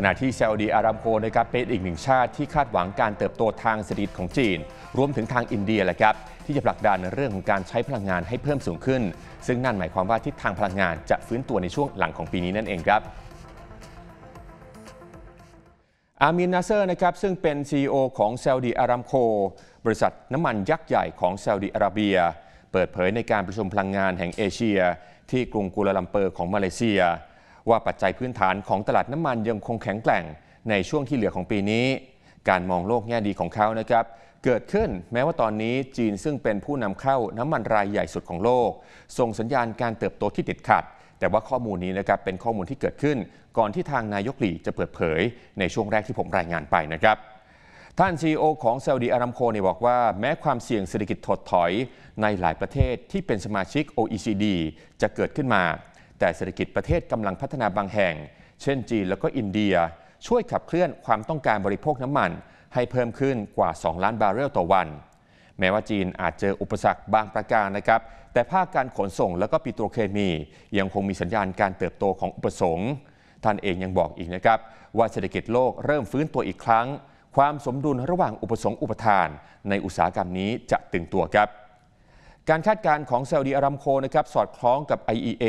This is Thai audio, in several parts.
ขณะที่ซาอุดีอารามโกนะครับเป็นอีกหนึ่งชาติที่คาดหวังการเติบโตทางเศรษฐกิจของจีน รวมถึงทางอินเดียแหละครับที่จะผลักดันเรื่องของการใช้พลังงานให้เพิ่มสูงขึ้น ซึ่งนั่นหมายความว่าทิศทางพลังงานจะฟื้นตัวในช่วงหลังของปีนี้นั่นเองครับอามินนาเซอร์นะครับซึ่งเป็น CEO ของซาอุดีอารามโค บริษัทน้ำมันยักษ์ใหญ่ของซาอุดีอาระเบีย เปิดเผยในการประชุมพลังงานแห่งเอเชีย ที่กรุงกัวลาลัมเปอร์ของมาเลเซียว่าปัจจัยพื้นฐานของตลาดน้ำมันยังคงแข็งแกร่งในช่วงที่เหลือของปีนี้ การมองโลกแง่ดีของเขานะครับเกิดขึ้น แม้ว่าตอนนี้จีนซึ่งเป็นผู้นำเข้าน้ำมันรายใหญ่สุดของโลกส่งสัญญาณการเติบโตที่ติดขัด แต่ว่าข้อมูลนี้นะครับเป็นข้อมูลที่เกิดขึ้น ก่อนที่ทางนายกหลีจะเปิดเผย ในช่วงแรกที่ผมรายงานไปนะครับท่านซีอของซาอุดีอารามโคเนี่ยบอกว่าแม้ความเสี่ยงเศรษฐกิจถดถอยในหลายประเทศที่เป็นสมาชิก OECD จะเกิดขึ้นมาแต่เศรษฐกิจประเทศกำลังพัฒนาบางแห่ง เช่นจีนแล้วก็อินเดีย ช่วยขับเคลื่อนความต้องการบริโภคน้ำมันให้เพิ่มขึ้นกว่า 2 ล้านบาร์เรลต่อวัน แม้ว่าจีนอาจเจออุปสรรคบางประการนะครับ แต่ภาคการขนส่งและก็ปิโตรเคมี ยังคงมีสัญญาณการเติบโตของอุปสงค์ ท่านเองยังบอกอีกนะครับ ว่าเศรษฐกิจโลกเริ่มฟื้นตัวอีกครั้ง ความสมดุลระหว่างอุปสงค์อุปทานในอุตสาหกรรมนี้จะตึงตัวครับการคาดการณ์ของซาอุดีอารามโคนะครับสอดคล้องกับ IEA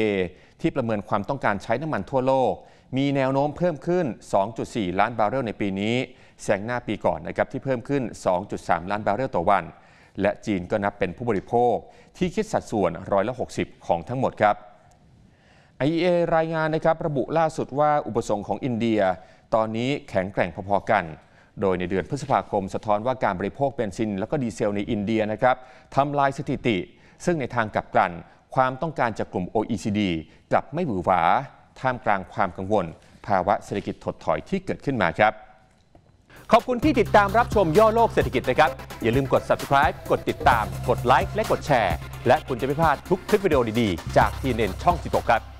ที่ประเมินความต้องการใช้น้ำมันทั่วโลก มีแนวโน้มเพิ่มขึ้น 2.4 ล้านบาร์เรลในปีนี้แซงหน้าปีก่อนนะครับที่เพิ่มขึ้น 2.3 ล้านบาร์เรลต่อวัน และจีนก็นับเป็นผู้บริโภค ที่คิดสัดส่วนร้อยละ60 ของทั้งหมดครับ IEA รายงานนะครับระบุล่าสุดว่าอุปสงค์ของอินเดีย ตอนนี้แข็งแกร่งพอๆกันโดยในเดือนพฤษภาคมสะท้อนว่าการบริโภคเบนซินแล้วก็ดีเซลในอินเดียนะครับ ทำลายสถิติ ซึ่งในทางกลับกันความต้องการจากกลุ่ม OECD กลับไม่หวือหวา ท่ามกลางความกังวล ภาวะเศรษฐกิจถดถอยที่เกิดขึ้นมาครับ ขอบคุณที่ติดตามรับชมย่อโลกเศรษฐกิจนะครับ อย่าลืมกด subscribe กดติดตาม กดไลค์และกดแชร์ และคุณจะไม่พลาดทุกคลิปวิดีโอดีๆ จากทีเน็นช่อง16ครับ